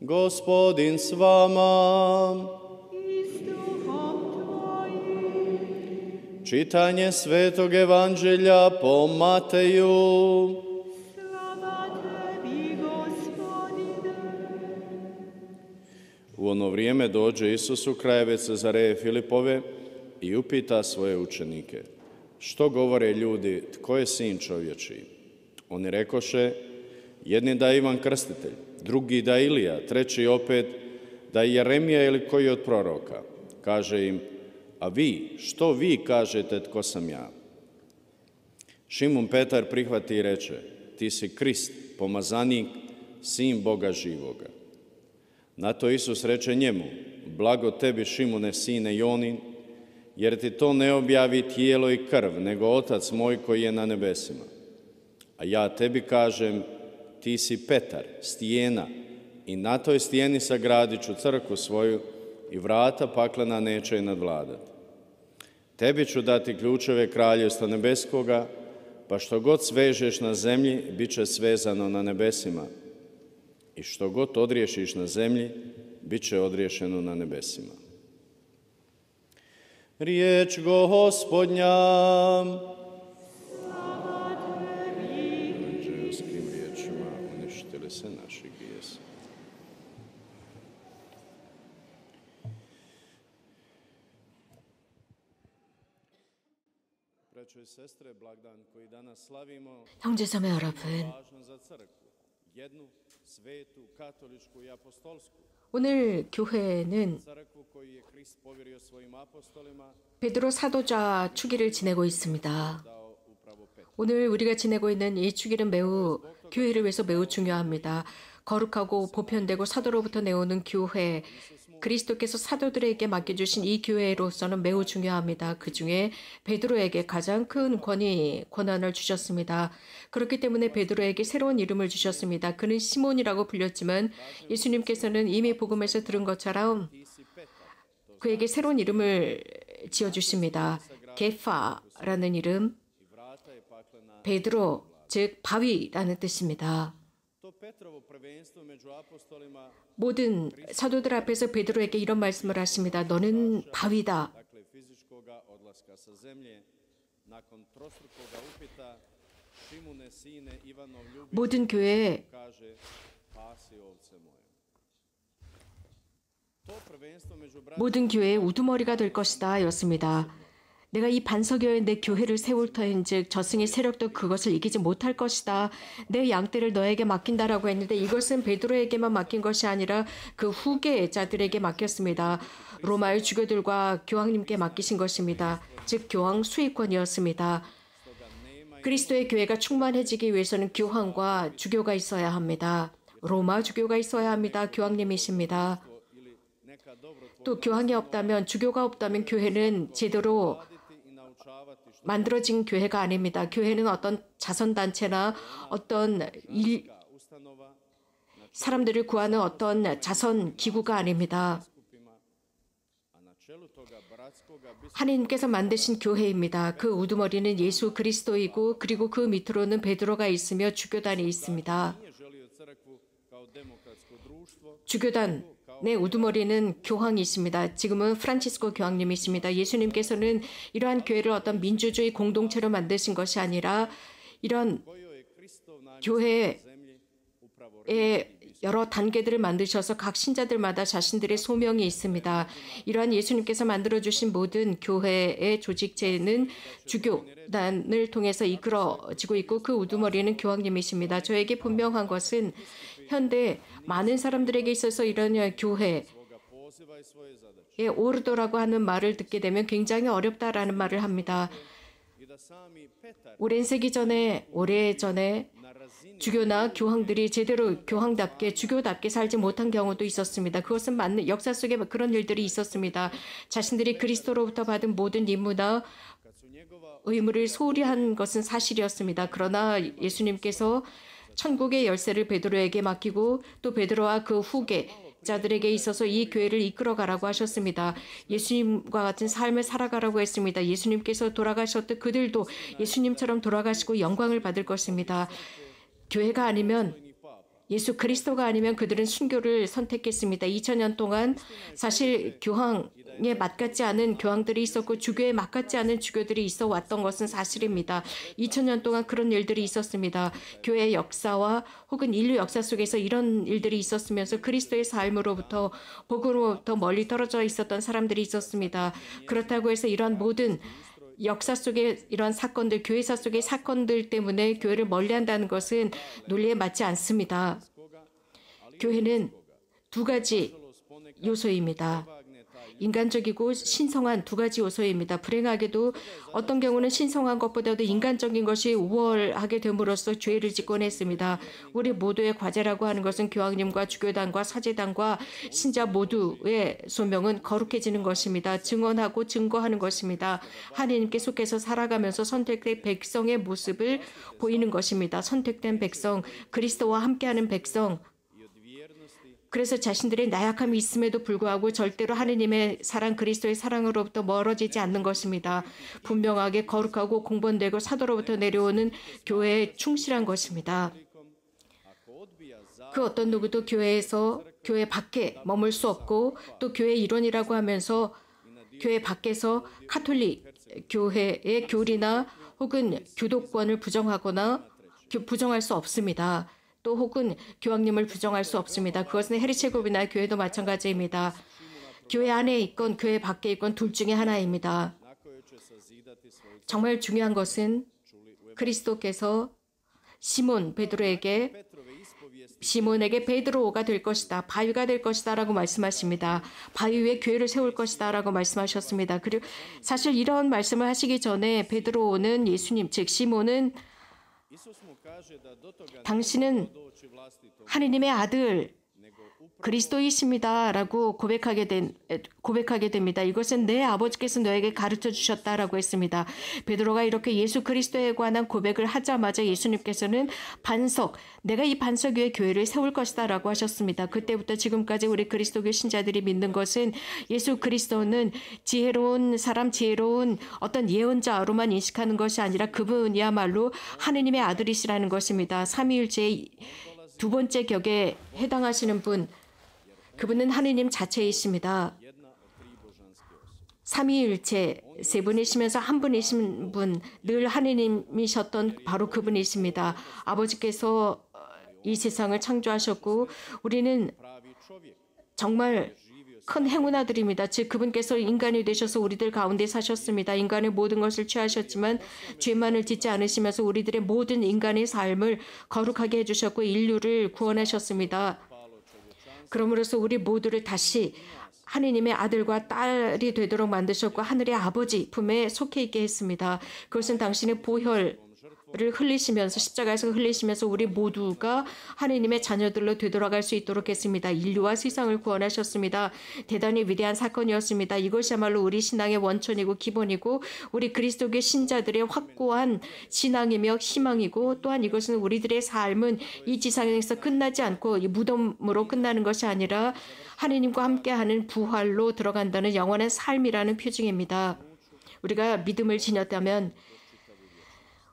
Gospodin s vama. Čitanje Svetog Evanđelja po Mateju. u ono vrijeme dođe Isus u krajeve Cezareje Filipove i upita svoje učenike. Što govore ljudi, tko je sin čovječi? Oni rekoše, jedni da je Ivan Krstitelj, drugi da je Ilija, treći opet da je Jeremija ili koji od proroka. Kaže im, a vi, što vi kažete tko sam ja? Šimun Petar prihvati i reče, ti si Krist, pomazanik, sin Boga živoga. Na to Isus reče njemu, blago tebi Šimune, sine Jonin, jer ti to ne objavi tijelo i krv, nego Otac moj koji je na nebesima. A ja tebi kažem, ti si Petar, stijena, i na toj stijeni sagradit ću crkvu svoju i vrata paklena neće i nadvladati. Tebi ću dati ključeve kraljevstva nebeskoga, pa što god svežeš na zemlji, bit će svezano na nebesima. I što god odriješiš na zemlji, bit će odriješeno na nebesima. Riječ gospodnja. Slava se sestre, blagdan koji danas slavimo. za crkvu. Jednu, svetu, katoličku i apostolsku. 오늘 교회는 베드로 사도자 축일을 지내고 있습니다. 오늘 우리가 지내고 있는 이 축일은 매우 교회를 위해서 매우 중요합니다. 거룩하고 보편되고 사도로부터 내오는 교회 그리스도께서 사도들에게 맡겨주신 이 교회로서는 매우 중요합니다. 그 중에 베드로에게 가장 큰 권위, 권한을 주셨습니다. 그렇기 때문에 베드로에게 새로운 이름을 주셨습니다. 그는 시몬이라고 불렸지만 예수님께서는 이미 복음에서 들은 것처럼 그에게 새로운 이름을 지어주십니다. 게파라는 이름, 베드로, 즉 바위라는 뜻입니다. 모든 사도들 앞에서 베드로에게 이런 말씀을 하십니다. 너는 바위다. 모든 교회에 모든 교회의 우두머리가 될 것이다 였습니다. 내가 이 반석에 여내 교회를 세울 터인즉 저승의 세력도 그것을 이기지 못할 것이다. 내 양떼를 너에게 맡긴다라고 했는데 이것은 베드로에게만 맡긴 것이 아니라 그 후계자들에게 맡겼습니다. 로마의 주교들과 교황님께 맡기신 것입니다. 즉 교황 수위권이었습니다. 그리스도의 교회가 충만해지기 위해서는 교황과 주교가 있어야 합니다. 로마 주교가 있어야 합니다. 교황님이십니다. 또 교황이 없다면 주교가 없다면 교회는 제대로 만들어진 교회가 아닙니다. 교회는 어떤 자선단체나 어떤 일, 사람들을 구하는 어떤 자선기구가 아닙니다. 하나님께서 만드신 교회입니다. 그 우두머리는 예수 그리스도이고 그리고 그 밑으로는 베드로가 있으며 주교단이 있습니다. 주교단 네, 우두머리는 교황이 있습니다. 지금은 프란치스코 교황님이 있니다 예수님께서는 이러한 교회를 어떤 민주주의 공동체로 만드신 것이 아니라 이런 교회의 여러 단계들을 만드셔서 각 신자들마다 자신들의 소명이 있습니다. 이러한 예수님께서 만들어 주신 모든 교회의 조직체는 주교단을 통해서 이끌어지고 있고 그 우두머리는 교황님이십니다. 저에게 분명한 것은 현대 많은 사람들에게 있어서 이런 예, 교회에 예, 오르도라고 하는 말을 듣게 되면 굉장히 어렵다라는 말을 합니다. 오랜 세기 전에 오래 전에 주교나 교황들이 제대로 교황답게 주교답게 살지 못한 경우도 있었습니다. 그것은 맞는 역사 속에 그런 일들이 있었습니다. 자신들이 그리스도로부터 받은 모든 임무나 의무를 소홀히 한 것은 사실이었습니다. 그러나 예수님께서 천국의 열쇠를 베드로에게 맡기고 또 베드로와 그 후계 자들에게 있어서 이 교회를 이끌어 가라고 하셨습니다. 예수님과 같은 삶을 살아가라고 했습니다. 예수님께서 돌아가셨듯 그들도 예수님처럼 돌아가시고 영광을 받을 것입니다. 교회가 아니면 예수 그리스도가 아니면 그들은 순교를 선택했습니다. 2000년 동안 사실 교황 에 예, 맞같지 않은 교황들이 있었고 주교에 맞같지 않은 주교들이 있어 왔던 것은 사실입니다. 2000년 동안 그런 일들이 있었습니다. 교회 역사와 혹은 인류 역사 속에서 이런 일들이 있었으면서 그리스도의 삶으로부터 복음으로부터 멀리 떨어져 있었던 사람들이 있었습니다. 그렇다고 해서 이런 모든 역사 속의 이런 사건들, 교회사 속의 사건들 때문에 교회를 멀리한다는 것은 논리에 맞지 않습니다. 교회는 두 가지 요소입니다. 인간적이고 신성한 두 가지 요소입니다. 불행하게도 어떤 경우는 신성한 것보다도 인간적인 것이 우월하게 됨으로써 죄를 짓곤 했습니다. 우리 모두의 과제라고 하는 것은 교황님과 주교단과 사제단과 신자 모두의 소명은 거룩해지는 것입니다. 증언하고 증거하는 것입니다. 하느님께 속해서 살아가면서 선택된 백성의 모습을 보이는 것입니다. 선택된 백성, 그리스도와 함께하는 백성, 그래서 자신들의 나약함이 있음에도 불구하고 절대로 하느님의 사랑 그리스도의 사랑으로부터 멀어지지 않는 것입니다. 분명하게 거룩하고 공번되고 사도로부터 내려오는 교회에 충실한 것입니다. 그 어떤 누구도 교회에서 교회 밖에 머물 수 없고 또 교회 이론이라고 하면서 교회 밖에서 카톨릭 교회의 교리나 혹은 교도권을 부정하거나 부정할 수 없습니다. 또 혹은 교황님을 부정할 수 없습니다. 그것은 헤리체급이나 교회도 마찬가지입니다. 교회 안에 있건 교회 밖에 있건 둘 중에 하나입니다. 정말 중요한 것은 그리스도께서 시몬 베드로에게 시몬에게 베드로가 될 것이다. 바위가 될 것이다라고 말씀하십니다. 바위 위에 교회를 세울 것이다라고 말씀하셨습니다. 그리고 사실 이런 말씀을 하시기 전에 베드로는 예수님 즉 시몬은 당신은 하느님의 아들 그리스도이십니다라고 고백하게 된 고백하게 됩니다. 이것은 내 아버지께서 너에게 가르쳐 주셨다라고 했습니다. 베드로가 이렇게 예수 그리스도에 관한 고백을 하자마자 예수님께서는 반석, 내가 이 반석 위에 교회를 세울 것이다라고 하셨습니다. 그때부터 지금까지 우리 그리스도교 신자들이 믿는 것은 예수 그리스도는 지혜로운 사람, 지혜로운 어떤 예언자로만 인식하는 것이 아니라 그분이야말로 하느님의 아들이시라는 것입니다. 삼위일체의 두 번째 격에 해당하시는 분, 그분은 하느님 자체이십니다. 삼위일체 세 분이시면서 한 분이신 분, 늘 하느님이셨던 바로 그분이십니다. 아버지께서 이 세상을 창조하셨고 우리는 정말 큰 행운아 드립니다. 즉 그분께서 인간이 되셔서 우리들 가운데 사셨습니다. 인간의 모든 것을 취하셨지만 죄만을 짓지 않으시면서 우리들의 모든 인간의 삶을 거룩하게 해주셨고 인류를 구원하셨습니다. 그러므로서 우리 모두를 다시 하느님의 아들과 딸이 되도록 만드셨고 하늘의 아버지 품에 속해 있게 했습니다. 그것은 당신의 보혈 피를 흘리시면서 십자가에서 흘리시면서 우리 모두가 하느님의 자녀들로 되돌아갈 수 있도록 했습니다. 인류와 세상을 구원하셨습니다. 대단히 위대한 사건이었습니다. 이것이야말로 우리 신앙의 원천이고 기본이고 우리 그리스도계 신자들의 확고한 신앙이며 희망이고 또한 이것은 우리들의 삶은 이 지상에서 끝나지 않고 무덤으로 끝나는 것이 아니라 하느님과 함께하는 부활로 들어간다는 영원한 삶이라는 표징입니다. 우리가 믿음을 지녔다면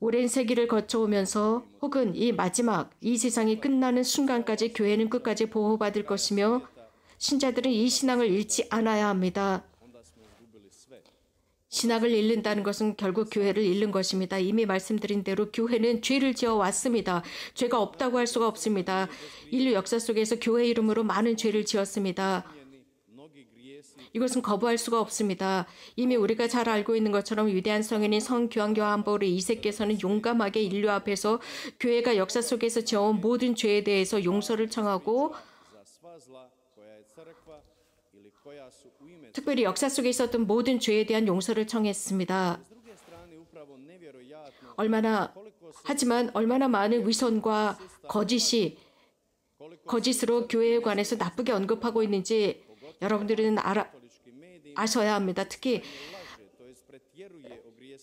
오랜 세기를 거쳐오면서 혹은 이 마지막 이 세상이 끝나는 순간까지 교회는 끝까지 보호받을 것이며 신자들은 이 신앙을 잃지 않아야 합니다. 신학을 잃는다는 것은 결국 교회를 잃는 것입니다. 이미 말씀드린 대로 교회는 죄를 지어 왔습니다. 죄가 없다고 할 수가 없습니다. 인류 역사 속에서 교회 이름으로 많은 죄를 지었습니다. 이것은 거부할 수가 없습니다. 이미 우리가 잘 알고 있는 것처럼 위대한 성인인 성교황교황보르 2세께서는 용감하게 인류 앞에서 교회가 역사 속에서 저온 모든 죄에 대해서 용서를 청하고 특별히 역사 속에 있었던 모든 죄에 대한 용서를 청했습니다. 얼마나 하지만 얼마나 많은 위선과 거짓이 거짓으로 교회에 관해서 나쁘게 언급하고 있는지 여러분들은 알아, 아셔야 합니다. 특히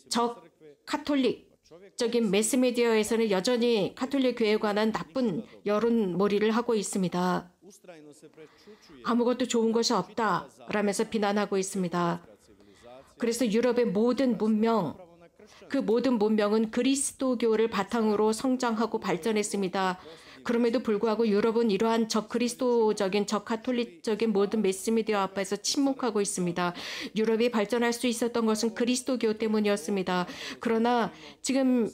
저 카톨릭적인 매스미디어에서는 여전히 카톨릭 교회에 관한 나쁜 여론몰이를 하고 있습니다. 아무것도 좋은 것이 없다라면서 비난하고 있습니다. 그래서 유럽의 모든 문명, 그 모든 문명은 그리스도교를 바탕으로 성장하고 발전했습니다. 그럼에도 불구하고 유럽은 이러한 적그리스도적인 적가톨릭적인 모든 메스미디어 앞에서 침묵하고 있습니다. 유럽이 발전할 수 있었던 것은 그리스도교 때문이었습니다. 그러나 지금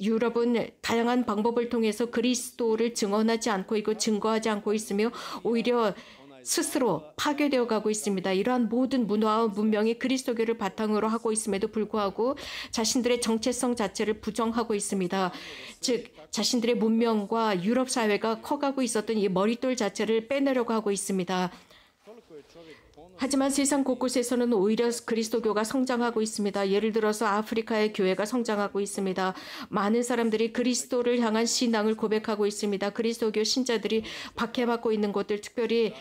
유럽은 다양한 방법을 통해서 그리스도를 증언하지 않고 있고 증거하지 않고 있으며 오히려 스스로 파괴되어 가고 있습니다. 이러한 모든 문화와 문명이 그리스도교를 바탕으로 하고 있음에도 불구하고 자신들의 정체성 자체를 부정하고 있습니다. 즉 자신들의 문명과 유럽 사회가 커가고 있었던 이 머릿돌 자체를 빼내려고 하고 있습니다. 하지만 세상 곳곳에서는 오히려 그리스도교가 성장하고 있습니다. 예를 들어서 아프리카의 교회가 성장하고 있습니다. 많은 사람들이 그리스도를 향한 신앙을 고백하고 있습니다. 그리스도교 신자들이 박해받고 있는 곳들 특별히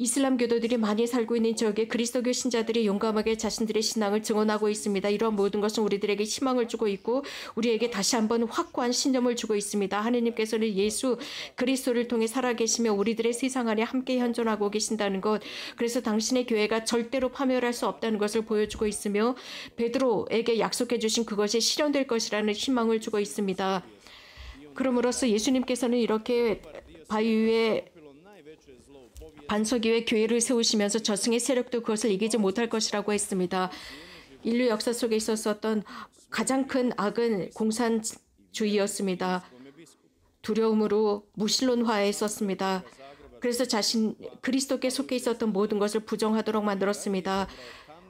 이슬람교도들이 많이 살고 있는 지역에 그리스도교 신자들이 용감하게 자신들의 신앙을 증언하고 있습니다. 이런 모든 것은 우리들에게 희망을 주고 있고 우리에게 다시 한번 확고한 신념을 주고 있습니다. 하느님께서는 예수 그리스도를 통해 살아계시며 우리들의 세상 안에 함께 현존하고 계신다는 것 그래서 당신의 교회가 절대로 파멸할 수 없다는 것을 보여주고 있으며 베드로에게 약속해 주신 그것이 실현될 것이라는 희망을 주고 있습니다. 그러므로써 예수님께서는 이렇게 바위에 반석위에 교회를 세우시면서 저승의 세력도 그것을 이기지 못할 것이라고 했습니다. 인류 역사 속에 있었던 가장 큰 악은 공산주의였습니다. 두려움으로 무신론화에 썼습니다. 그래서 자신 그리스도께 속해 있었던 모든 것을 부정하도록 만들었습니다.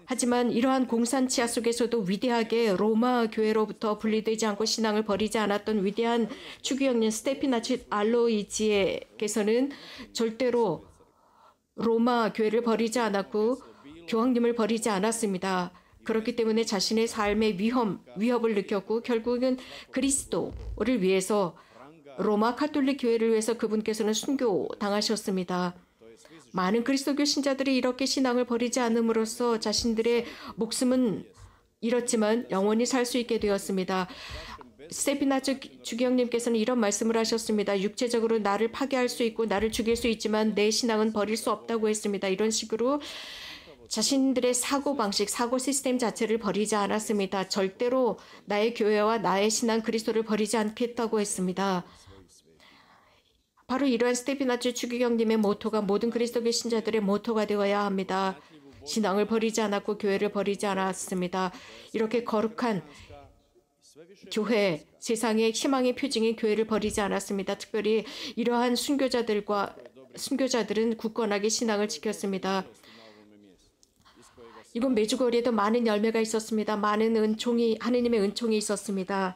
하지만 이러한 공산 치하 속에서도 위대하게 로마 교회로부터 분리되지 않고 신앙을 버리지 않았던 위대한 추기형님 스테피나치 알로이지에께서는 절대로 로마 교회를 버리지 않았고 교황님을 버리지 않았습니다. 그렇기 때문에 자신의 삶의 위험, 위협을 느꼈고 결국은 그리스도를 위해서 로마 카톨릭 교회를 위해서 그분께서는 순교 당하셨습니다. 많은 그리스도교 신자들이 이렇게 신앙을 버리지 않음으로써 자신들의 목숨은 잃었지만 영원히 살 수 있게 되었습니다. 스테피나 주경님께서는 이런 말씀을 하셨습니다. 육체적으로 나를 파괴할 수 있고 나를 죽일 수 있지만 내 신앙은 버릴 수 없다고 했습니다. 이런 식으로 자신들의 사고 방식, 사고 시스템 자체를 버리지 않았습니다. 절대로 나의 교회와 나의 신앙 그리스도를 버리지 않겠다고 했습니다. 바로 이러한 스테피나츠 추기경님의 모토가 모든 그리스도교 신자들의 모토가 되어야 합니다. 신앙을 버리지 않았고 교회를 버리지 않았습니다. 이렇게 거룩한 교회, 세상의 희망의 표징인 교회를 버리지 않았습니다. 특별히 이러한 순교자들과 순교자들은 굳건하게 신앙을 지켰습니다. 이곳 메주거리에도 많은 열매가 있었습니다. 많은 은총이 하느님의 은총이 있었습니다.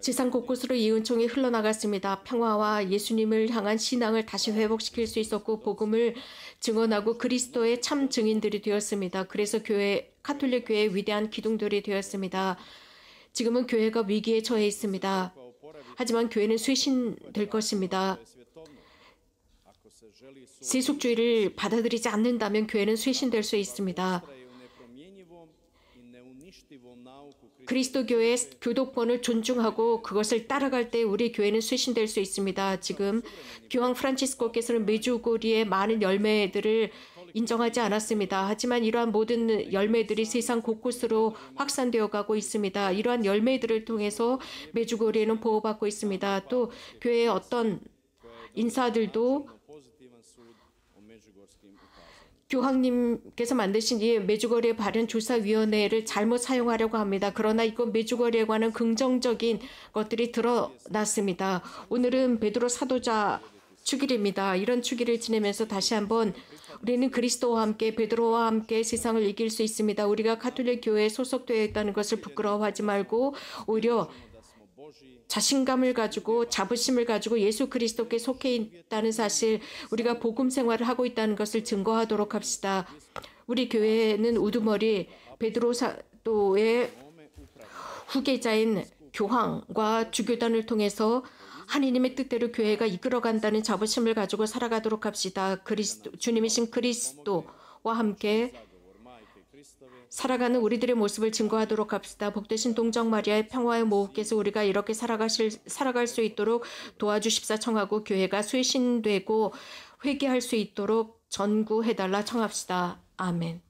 지상 곳곳으로 이 은총이 흘러나갔습니다. 평화와 예수님을 향한 신앙을 다시 회복시킬 수 있었고 복음을 증언하고 그리스도의 참 증인들이 되었습니다. 그래서 교회 카톨릭 교회의 위대한 기둥들이 되었습니다. 지금은 교회가 위기에 처해 있습니다. 하지만 교회는 쇄신될 것입니다. 세속주의를 받아들이지 않는다면 교회는 쇄신될 수 있습니다. 그리스도교의 교도권을 존중하고 그것을 따라갈 때 우리 교회는 쇄신될 수 있습니다. 지금 교황 프란치스코께서는 메주고리의 많은 열매들을 인정하지 않았습니다. 하지만 이러한 모든 열매들이 세상 곳곳으로 확산되어 가고 있습니다. 이러한 열매들을 통해서 메주고리는 보호받고 있습니다. 또 교회의 어떤 인사들도 교황님께서 만드신 이 메주거리에 발현 조사위원회를 잘못 사용하려고 합니다. 그러나 이건 메주거리에 관한 긍정적인 것들이 드러났습니다. 오늘은 베드로 사도자 축일입니다. 이런 축일을 지내면서 다시 한번 우리는 그리스도와 함께 베드로와 함께 세상을 이길 수 있습니다. 우리가 카톨릭 교회에 소속되어 있다는 것을 부끄러워하지 말고 오히려 자신감을 가지고 자부심을 가지고 예수 그리스도께 속해 있다는 사실 우리가 복음 생활을 하고 있다는 것을 증거하도록 합시다. 우리 교회는 우두머리 베드로 사도의 후계자인 교황과 주교단을 통해서 하느님의 뜻대로 교회가 이끌어간다는 자부심을 가지고 살아가도록 합시다. 그리스도, 주님이신 그리스도와 함께 살아가는 우리들의 모습을 증거하도록 합시다. 복되신 동정 마리아의 평화의 모후께서 우리가 이렇게 살아가실, 살아갈 수 있도록 도와주십사 청하고 교회가 쇄신되고 회개할 수 있도록 전구해달라 청합시다. 아멘.